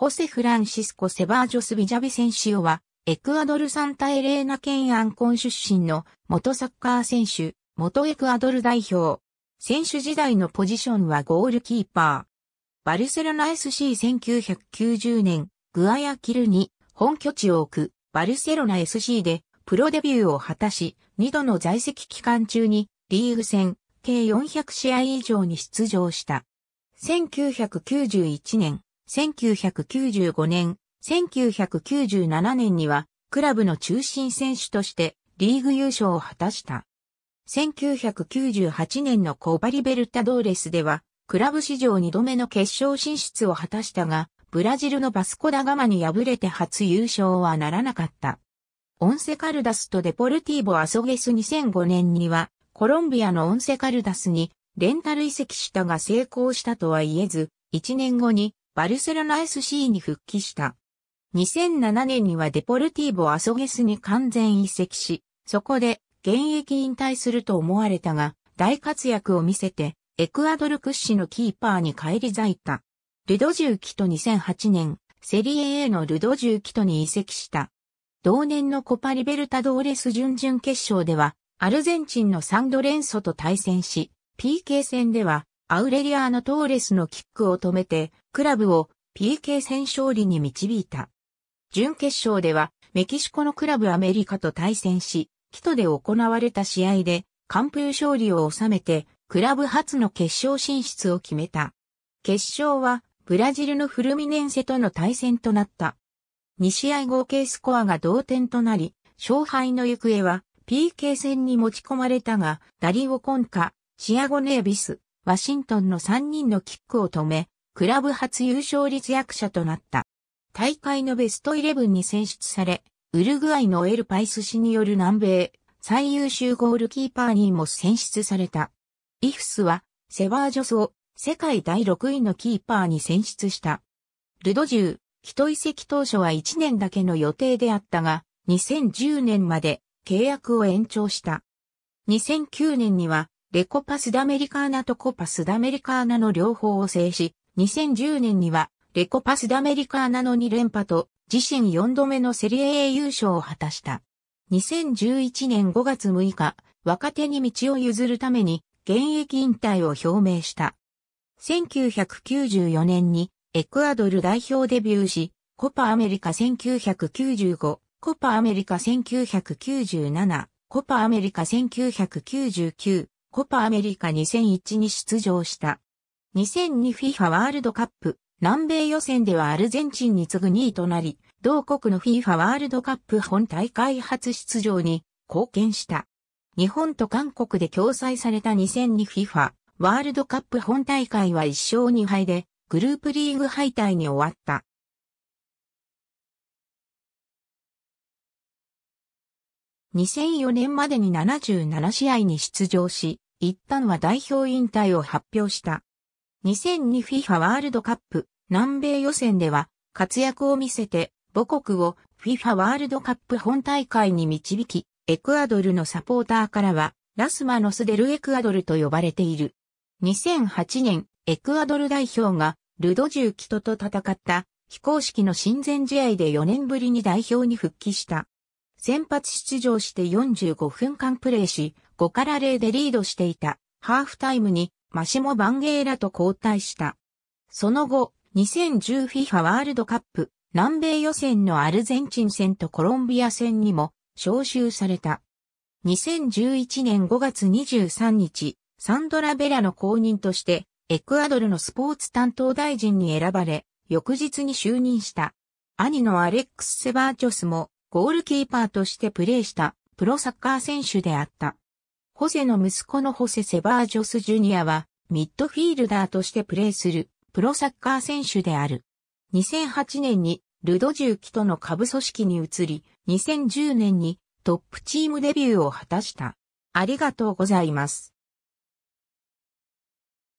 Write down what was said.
ホセ・フランシスコ・セバージョス・ビジャビセンシオは、エクアドルサンタエレーナ県アンコン出身の元サッカー選手、元エクアドル代表。選手時代のポジションはゴールキーパー。バルセロナ SC1990 年、グアヤキルに本拠地を置くバルセロナ SC でプロデビューを果たし、2度の在籍期間中にリーグ戦計400試合以上に出場した。1991年、1995年、1997年には、クラブの中心選手としてリーグ優勝を果たした。1998年のコバリベルタドーレスでは、クラブ史上2度目の決勝進出を果たしたが、ブラジルのバスコダガマに敗れて初優勝はならなかった。オンセカルダスとデポルティーボアソゲス2005年には、コロンビアのオンセカルダスにレンタル移籍したが成功したとは言えず、1年後にバルセロナ SC に復帰した。2007年にはデポルティーボ・アソゲスに完全移籍し、そこで現役引退すると思われたが、大活躍を見せて、エクアドル屈指のキーパーに返り咲いた。ルドジューキと2008年、セリエ A のルドジューキとに移籍した。同年のコパリベルタドーレス準々決勝では、アルゼンチンのサンドレンソと対戦し、PK 戦では、アウレリアーノ・トーレスのキックを止めて、クラブを PK 戦勝利に導いた。準決勝では、メキシコのクラブアメリカと対戦し、キトで行われた試合で、完封勝利を収めて、クラブ初の決勝進出を決めた。決勝は、ブラジルのフルミネンセとの対戦となった。2試合合計スコアが同点となり、勝敗の行方は PK 戦に持ち込まれたが、ダリオ・コンカ、シアゴ・ネービス、ワシントンの3人のキックを止め、クラブ初優勝率役者となった。大会のベストイレブンに選出され、ウルグアイのエルパイス氏による南米最優秀ゴールキーパーにも選出された。イフスはセバージョスを世界第6位のキーパーに選出した。ルドジュー、人移籍当初は1年だけの予定であったが、2010年まで契約を延長した。2009年には、レコパスダメリカーナとコパスダメリカーナの両方を制し、2010年にはレコパスダメリカーナの2連覇と自身4度目のセリエ A 優勝を果たした。2011年5月6日、若手に道を譲るために現役引退を表明した。1994年にエクアドル代表デビューし、コパアメリカ1995、コパアメリカ1997、コパアメリカ1999、コパアメリカ2001に出場した。2002FIFA ワールドカップ南米予選ではアルゼンチンに次ぐ2位となり、同国の FIFA ワールドカップ本大会初出場に貢献した。日本と韓国で共催された 2002FIFA ワールドカップ本大会は1勝2敗でグループリーグ敗退に終わった。2004年までに77試合に出場し、一旦は代表引退を発表した。2002FIFA ワールドカップ南米予選では活躍を見せて母国を FIFA ワールドカップ本大会に導き、エクアドルのサポーターからはラスマノス・デル・エクアドルと呼ばれている。2008年、エクアドル代表がルドジューキトと戦った非公式の親善試合で4年ぶりに代表に復帰した。先発出場して45分間プレーし、5から0でリードしていた。ハーフタイムにマシモ・バンゲーラと交代した。その後、2010FIFA ワールドカップ南米予選のアルゼンチン戦とコロンビア戦にも招集された。2011年5月23日、サンドラ・ベラの後任として、エクアドルのスポーツ担当大臣に選ばれ、翌日に就任した。兄のアレックス・セバーチョスも、ゴールキーパーとしてプレーした、プロサッカー選手であった。ホセの息子のホセ・セバージョス・ジュニアは、ミッドフィールダーとしてプレーする、プロサッカー選手である。2008年に、ルドジー機との下部組織に移り、2010年にトップチームデビューを果たした。ありがとうございます。